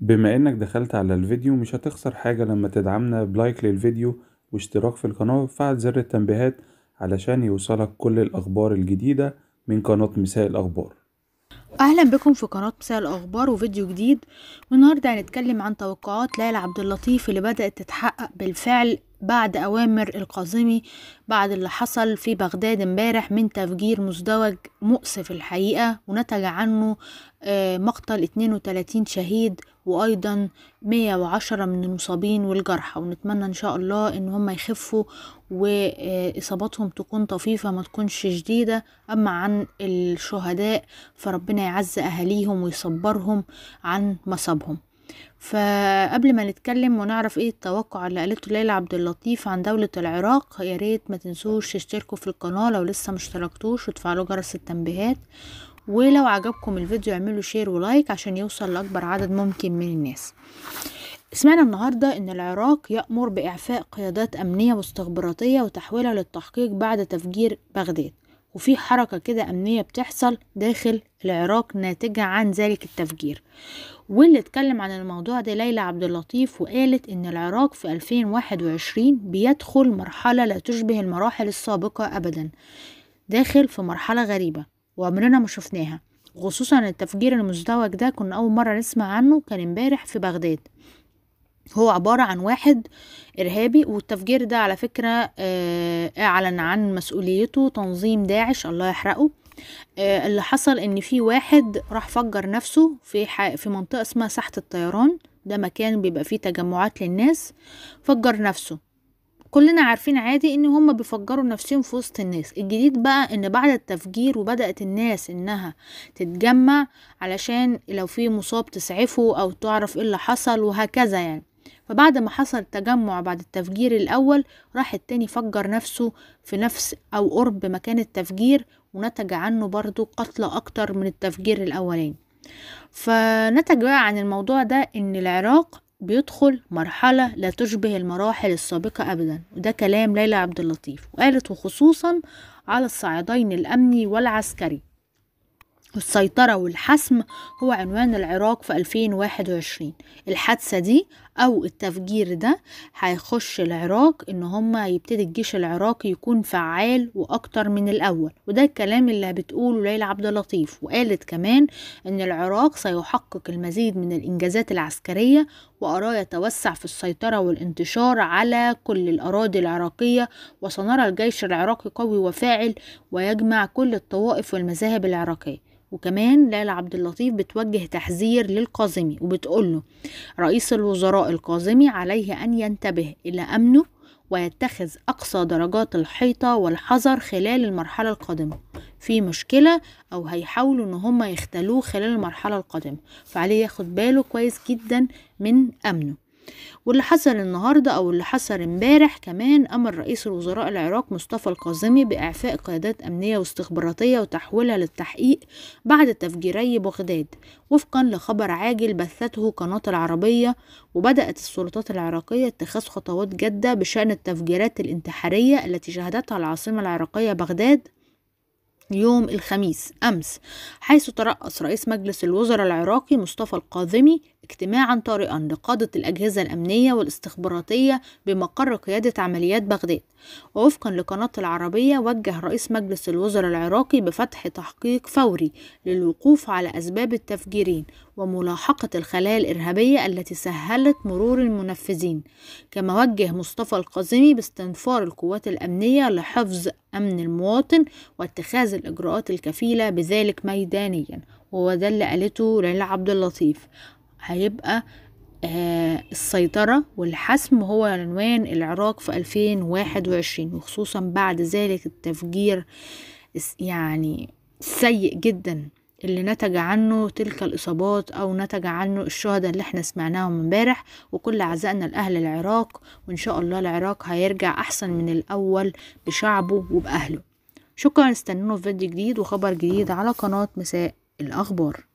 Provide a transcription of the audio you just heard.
بما إنك دخلت على الفيديو مش هتخسر حاجة لما تدعمنا بلايك للفيديو واشتراك في القناة وفعل زر التنبيهات علشان يوصلك كل الأخبار الجديدة من قناة مساء الأخبار أهلا بكم في قناة مساء الأخبار وفيديو جديد والنهاردة هنتكلم عن توقعات ليلى عبد اللطيف اللي بدأت تتحقق بالفعل بعد أوامر القاظمي بعد اللي حصل في بغداد امبارح من تفجير مزدوج مؤسف الحقيقة ونتج عنه آه، مقتل 32 شهيد وأيضا 110 من المصابين والجرحى ونتمنى إن شاء الله إن هم يخفوا وإصاباتهم تكون طفيفة ما تكونش شديدة أما عن الشهداء فربنا يعز أهاليهم ويصبرهم عن مصابهم فقبل ما نتكلم ونعرف ايه التوقع اللي قالته ليلى عبد اللطيف عن دولة العراق يا ريت ما تنسوش تشتركوا في القناة لو لسه مشتركتوش وتفعلوا جرس التنبيهات ولو عجبكم الفيديو اعملوا شير ولايك عشان يوصل لأكبر عدد ممكن من الناس سمعنا النهاردة إن العراق يأمر بإعفاء قيادات أمنية واستخباراتية وتحويلها للتحقيق بعد تفجير بغداد وفي حركة كده أمنية بتحصل داخل العراق ناتجة عن ذلك التفجير واللي اتكلم عن الموضوع ده ليلى عبد اللطيف وقالت إن العراق في 2021 بيدخل مرحلة لا تشبه المراحل السابقة أبدا داخل في مرحلة غريبة وعمرنا ما شفناها خصوصا التفجير المزدوج ده كنا أول مرة نسمع عنه كان امبارح في بغداد هو عبارة عن واحد إرهابي والتفجير ده على فكرة آه، أعلن عن مسؤوليته تنظيم داعش الله يحرقه آه، اللي حصل إن في واحد راح فجر نفسه في في منطقة اسمها ساحة الطيران ده مكان بيبقى فيه تجمعات للناس فجر نفسه كلنا عارفين عادي ان هم بيفجروا نفسهم في وسط الناس الجديد بقى ان بعد التفجير وبدأت الناس انها تتجمع علشان لو في مصاب تسعفه او تعرف ايه اللي حصل وهكذا يعني فبعد ما حصل تجمع بعد التفجير الأول راح التاني فجر نفسه في نفس أو قرب مكان التفجير ونتج عنه برضو قتلى أكتر من التفجير الأولاني فنتج بقى عن الموضوع ده إن العراق بيدخل مرحلة لا تشبه المراحل السابقة أبدا وده كلام ليلى عبد اللطيف وقالت وخصوصا على الصعيدين الأمني والعسكري السيطرة والحسم هو عنوان العراق في 2021 الحادثة دي أو التفجير ده هيخش العراق إن هما يبتدي الجيش العراقي يكون فعال وأكتر من الأول وده الكلام اللي بتقوله ليلى عبد اللطيف وقالت كمان إن العراق سيحقق المزيد من الإنجازات العسكرية وأرى يتوسع في السيطرة والانتشار على كل الأراضي العراقية وسنرى الجيش العراقي قوي وفاعل ويجمع كل الطوائف والمذاهب العراقية وكمان ليلى عبد اللطيف بتوجه تحذير للقاظمي وبتقول له رئيس الوزراء القاظمي عليه أن ينتبه إلى أمنه ويتخذ أقصى درجات الحيطة والحذر خلال المرحلة القادمة في مشكلة أو هيحاولوا إن هم يختلوه خلال المرحلة القادمة فعليه ياخد باله كويس جدا من أمنه واللي حصل النهاردة أو اللي حصل امبارح كمان أمر رئيس الوزراء العراق مصطفى القازمي بإعفاء قيادات أمنية واستخباراتية وتحويلها للتحقيق بعد تفجيري بغداد وفقا لخبر عاجل بثته قناة العربية وبدأت السلطات العراقية اتخاذ خطوات جادة بشأن التفجيرات الانتحارية التي شهدتها العاصمة العراقية بغداد يوم الخميس أمس حيث ترأس رئيس مجلس الوزراء العراقي مصطفى القاذمي اجتماعا طارئا لقادة الأجهزة الأمنية والاستخباراتية بمقر قيادة عمليات بغداد ووفقا لقناة العربية وجه رئيس مجلس الوزراء العراقي بفتح تحقيق فوري للوقوف على أسباب التفجيرين وملاحقة الخلايا الإرهابية التي سهلت مرور المنفذين كما وجه مصطفى القاذمي باستنفار القوات الأمنية لحفظ أمن المواطن واتخاذ الإجراءات الكفيلة بذلك ميدانيا وهو ده اللي قالته ليلى عبد اللطيف هيبقى آه السيطرة والحسم هو عنوان العراق في 2021 وخصوصا بعد ذلك التفجير يعني سيء جدا اللي نتج عنه تلك الإصابات أو نتج عنه الشهداء اللي احنا سمعناهم امبارح وكل أعزائنا الأهل العراق وإن شاء الله العراق هيرجع أحسن من الأول بشعبه وبأهله شكرا استنونا في فيديو جديد وخبر جديد على قناة مساء الأخبار